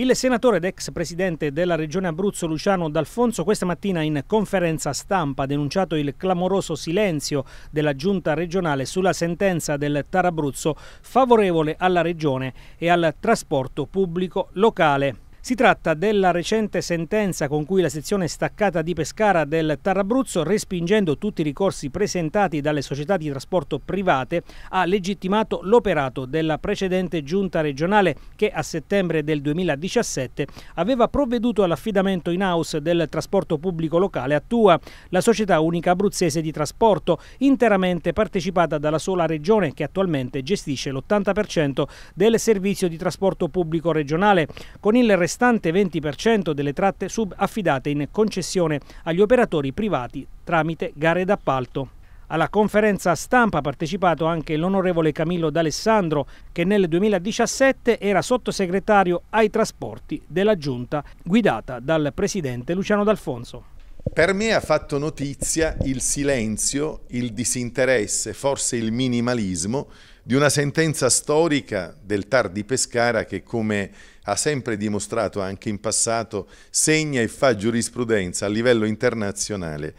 Il senatore ed ex presidente della regione Abruzzo Luciano D'Alfonso questa mattina in conferenza stampa ha denunciato il clamoroso silenzio della giunta regionale sulla sentenza del Tarabruzzo favorevole alla regione e al trasporto pubblico locale. Si tratta della recente sentenza con cui la sezione staccata di Pescara del Tarrabruzzo, respingendo tutti i ricorsi presentati dalle società di trasporto private, ha legittimato l'operato della precedente giunta regionale che a settembre del 2017 aveva provveduto all'affidamento in house del trasporto pubblico locale a Tua, la società unica abruzzese di trasporto, interamente partecipata dalla sola regione che attualmente gestisce l'80% del servizio di trasporto pubblico regionale, con il restante 20% delle tratte subaffidate in concessione agli operatori privati tramite gare d'appalto. Alla conferenza stampa ha partecipato anche l'onorevole Camillo D'Alessandro, che nel 2017 era sottosegretario ai trasporti della giunta guidata dal presidente Luciano D'Alfonso. Per me ha fatto notizia il silenzio, il disinteresse, forse il minimalismo di una sentenza storica del TAR di Pescara che, come ha sempre dimostrato anche in passato, segna e fa giurisprudenza a livello internazionale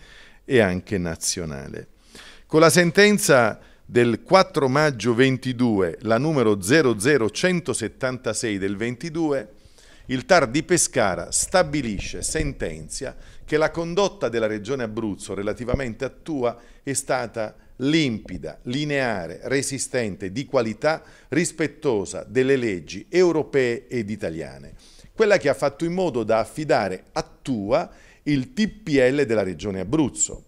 e anche nazionale. Con la sentenza del 4 maggio 22, la numero 00176 del 22, il TAR di Pescara stabilisce sentenzia che la condotta della Regione Abruzzo relativamente a Tua è stata limpida, lineare, resistente, di qualità, rispettosa delle leggi europee ed italiane. Quella che ha fatto in modo da affidare a Tua il TPL della Regione Abruzzo.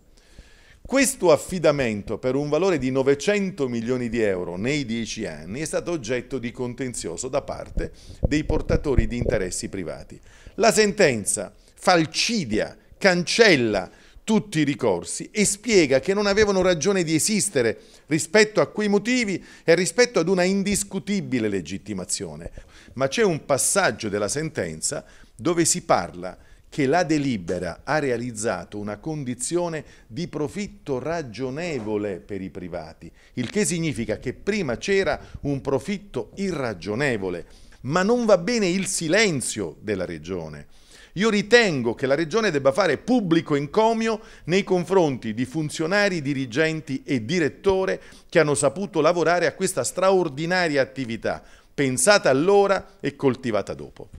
Questo affidamento per un valore di 900 milioni di euro nei dieci anni è stato oggetto di contenzioso da parte dei portatori di interessi privati. La sentenza falcidia, cancella tutti i ricorsi e spiega che non avevano ragione di esistere rispetto a quei motivi e rispetto ad una indiscutibile legittimazione. Ma c'è un passaggio della sentenza dove si parla di che la delibera ha realizzato una condizione di profitto ragionevole per i privati, il che significa che prima c'era un profitto irragionevole, ma non va bene il silenzio della Regione. Io ritengo che la Regione debba fare pubblico encomio nei confronti di funzionari, dirigenti e direttore che hanno saputo lavorare a questa straordinaria attività, pensata allora e coltivata dopo.